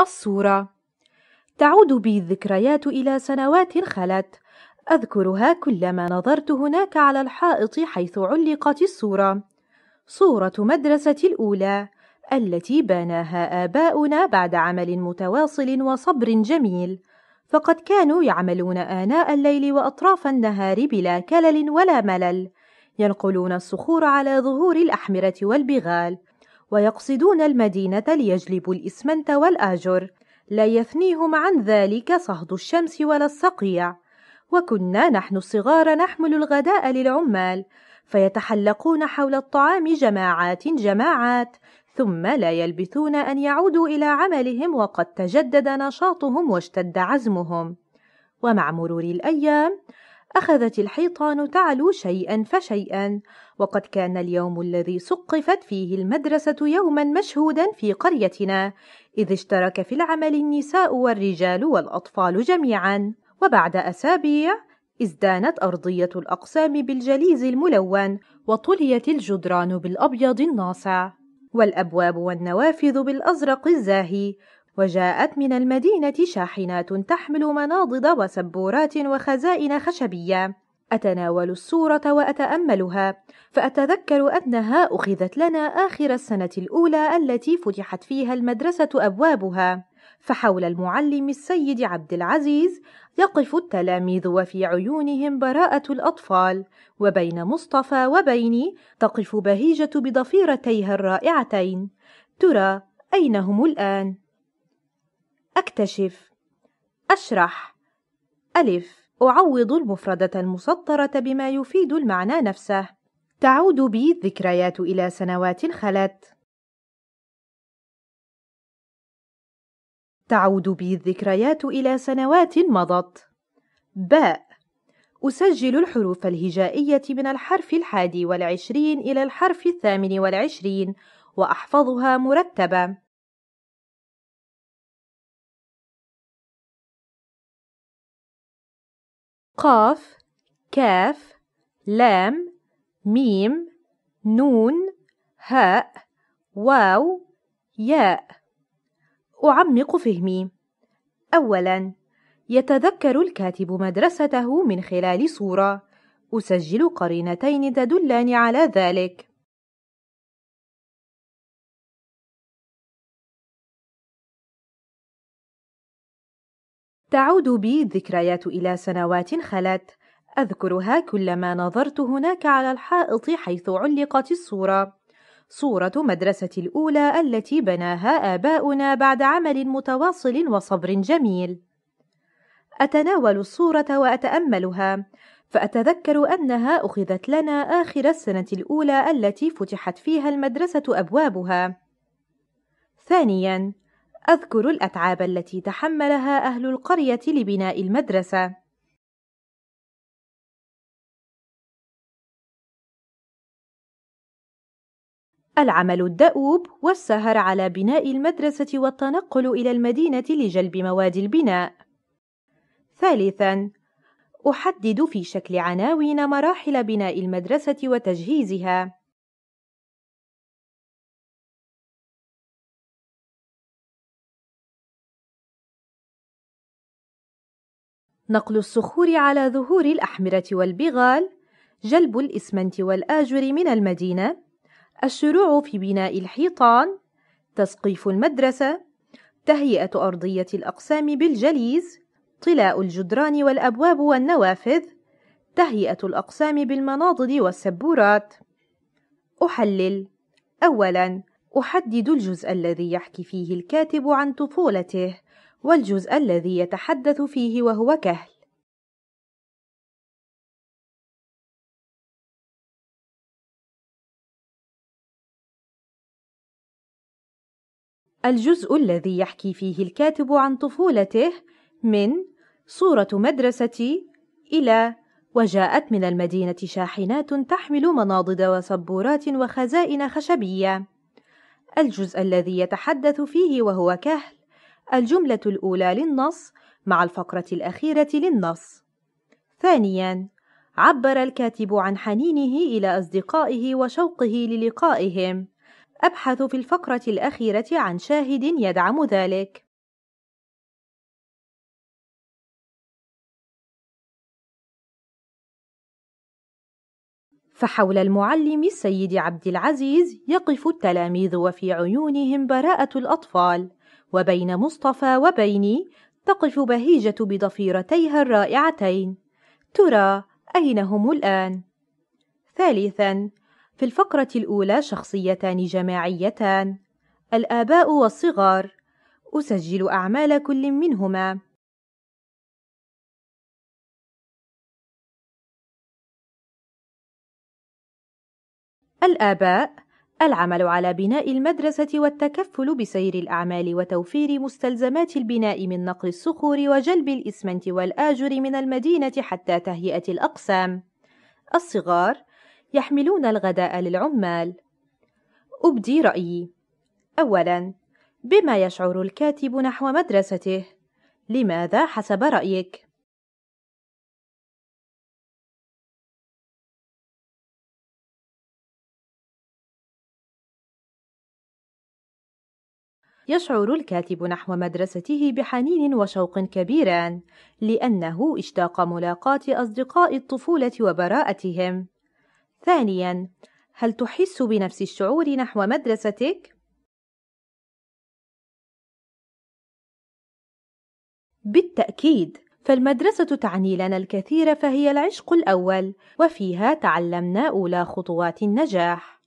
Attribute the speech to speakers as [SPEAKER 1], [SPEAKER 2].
[SPEAKER 1] الصورة تعود بي الذكريات إلى سنوات خلت أذكرها كلما نظرت هناك على الحائط حيث علقت الصورة صورة مدرسة الأولى التي بناها آباؤنا بعد عمل متواصل وصبر جميل فقد كانوا يعملون آناء الليل وأطراف النهار بلا كلل ولا ملل ينقلون الصخور على ظهور الأحمرة والبغال ويقصدون المدينة ليجلبوا الإسمنت والآجر لا يثنيهم عن ذلك صهد الشمس ولا الصقيع وكنا نحن الصغار نحمل الغداء للعمال فيتحلقون حول الطعام جماعات جماعات ثم لا يلبثون أن يعودوا إلى عملهم وقد تجدد نشاطهم واشتد عزمهم ومع مرور الأيام أخذت الحيطان تعلو شيئا فشيئا وقد كان اليوم الذي سقفت فيه المدرسة يوما مشهودا في قريتنا إذ اشترك في العمل النساء والرجال والأطفال جميعا وبعد أسابيع ازدانت أرضية الأقسام بالجليز الملون وطليت الجدران بالأبيض الناصع والأبواب والنوافذ بالأزرق الزاهي وجاءت من المدينة شاحنات تحمل مناضد وسبورات وخزائن خشبية أتناول الصورة وأتأملها فأتذكر أنها أخذت لنا آخر السنة الأولى التي فتحت فيها المدرسة أبوابها فحول المعلم السيد عبد العزيز يقف التلاميذ وفي عيونهم براءة الأطفال وبين مصطفى وبيني تقف بهيجة بضفيرتيها الرائعتين ترى أين هم الآن؟ أكتشف أشرح ألف أعوض المفردة المسطرة بما يفيد المعنى نفسه تعود بي الذكريات إلى سنوات خلت تعود بي الذكريات إلى سنوات مضت باء أسجل الحروف الهجائية من الحرف الحادي والعشرين إلى الحرف الثامن والعشرين وأحفظها مرتبة قاف كاف لام ميم نون هاء واو ياء أعمق فهمي أولاً يتذكر الكاتب مدرسته من خلال صورة أسجل قرينتين تدلان على ذلك تعود بي الذكريات إلى سنوات خلت أذكرها كلما نظرت هناك على الحائط حيث علقت الصورة صورة مدرسة الأولى التي بناها آباؤنا بعد عمل متواصل وصبر جميل أتناول الصورة وأتأملها فأتذكر أنها أخذت لنا آخر السنة الأولى التي فتحت فيها المدرسة أبوابها ثانياً أذكر الأتعاب التي تحملها أهل القرية لبناء المدرسة. العمل الدؤوب والسهر على بناء المدرسة والتنقل إلى المدينة لجلب مواد البناء. ثالثاً، أحدد في شكل عناوين مراحل بناء المدرسة وتجهيزها. نقل الصخور على ظهور الأحمرة والبغال جلب الإسمنت والآجر من المدينة الشروع في بناء الحيطان تسقيف المدرسة تهيئة أرضية الأقسام بالجليز طلاء الجدران والأبواب والنوافذ تهيئة الأقسام بالمناضد والسبورات أحلل أولاً أحدد الجزء الذي يحكي فيه الكاتب عن طفولته والجزء الذي يتحدث فيه وهو كهل الجزء الذي يحكي فيه الكاتب عن طفولته من صورة مدرستي إلى وجاءت من المدينة شاحنات تحمل مناضد وسبورات وخزائن خشبية. الجزء الذي يتحدث فيه وهو كهل الجملة الأولى للنص مع الفقرة الأخيرة للنص. ثانياً، عبر الكاتب عن حنينه إلى أصدقائه وشوقه للقائهم. أبحث في الفقرة الأخيرة عن شاهد يدعم ذلك. فحول المعلم السيد عبد العزيز يقف التلاميذ وفي عيونهم براءة الأطفال. وبين مصطفى وبيني تقف بهيجة بضفيرتيها الرائعتين ترى أين هم الآن؟ ثالثا في الفقرة الأولى شخصيتان جماعيتان الآباء والصغار أسجل أعمال كل منهما
[SPEAKER 2] الآباء
[SPEAKER 1] العمل على بناء المدرسة والتكفل بسير الأعمال وتوفير مستلزمات البناء من نقل الصخور وجلب الإسمنت والآجر من المدينة حتى تهيئة الأقسام. الصغار يحملون الغداء للعمال. أبدي رأيي. أولاً: بما يشعر الكاتب نحو مدرسته؟ لماذا حسب رأيك؟ يشعر الكاتب نحو مدرسته بحنين وشوق كبيران لأنه اشتاق ملاقاة أصدقاء الطفولة وبراءتهم. ثانياً، هل تحس بنفس الشعور نحو مدرستك؟ بالتأكيد، فالمدرسة تعني لنا الكثير فهي العشق الأول، وفيها تعلمنا أولى خطوات النجاح.